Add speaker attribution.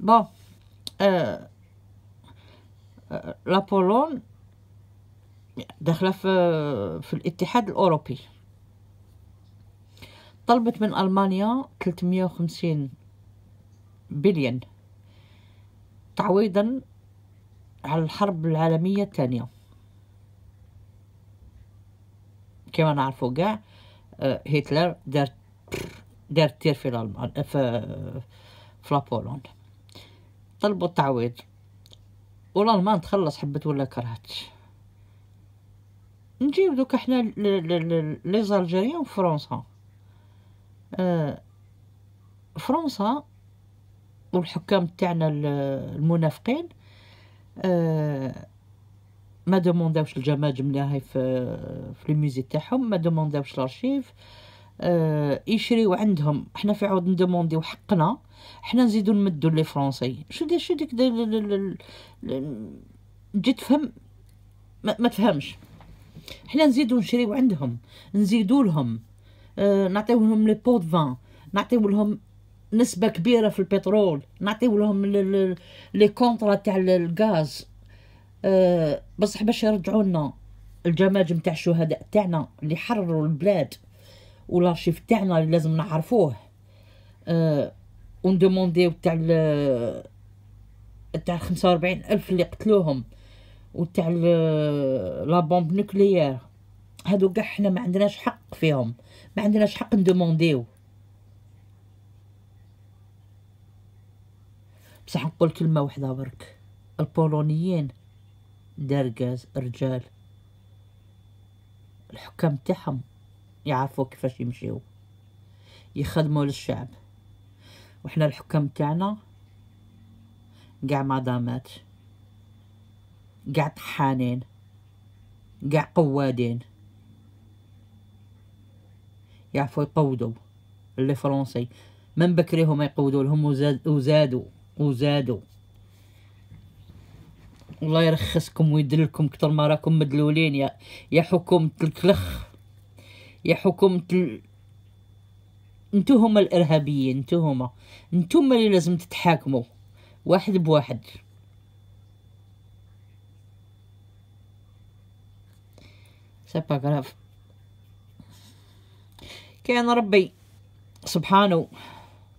Speaker 1: Bon, euh, euh, لا بولون داخله في في الاتحاد الاوروبي طلبت من المانيا 350 بليون تعويضا على الحرب العالميه الثانيه كما نعرفوا كاع آه، هتلر دار دار تير في المان في في لابولون طلبوا التعويض والله ما نتخلص حبت ولا كرهت نجيب دوك حنا لي زالجيريان فرنسا آه، فرنسا والحكام تاعنا المنافقين آه، ما دومونداوش الجماجم اللي هاي في في الميزي تاعهم ما دومونداوش الارشيف آه يشريو عندهم حنا في عود ندومونديو حقنا حنا نزيدو نمدو لي فرونسي شو دي شو ديك تجي تفهم ما, ما تفهمش حنا نزيدو نشريو عندهم نزيدو لهم اه نعطيو لهم لي بوت فان نعطيو لهم نسبة كبيرة في البترول نعطيو لهم لي كونطرا تاع الغاز اه بصح باش يرجعوا لنا الجماجم تاع الشهداء تاعنا اللي حرروا البلاد والارشيف تاعنا لازم نعرفوه أه وندومونديو تاع تاع خمسة وأربعين ألف اللي قتلوهم وتاع لا بومب نوكليير هادو قاع حنا ما عندناش حق فيهم ما عندناش حق ندومونديو بصح نقول كلمه وحده برك البولونيين دركاز رجال الحكام تاعهم يعرفوا كيفاش يمشيو يخدموا للشعب وحنا الحكام تاعنا قاع مدامات قاع طحانين قاع قوادين يعرفوا يقودوا اللي فرنسي من بكري هما يقودوا لهم وزاد وزادوا وزادوا الله يرخصكم ويدلكم كتر ما راكم مدلولين يا يا حكومة الكلخ يا حكومة ال... انتوهم هما الارهابيين انتوهم هما اللي لازم تتحاكموا واحد بواحد سبا غراف كان ربي سبحانه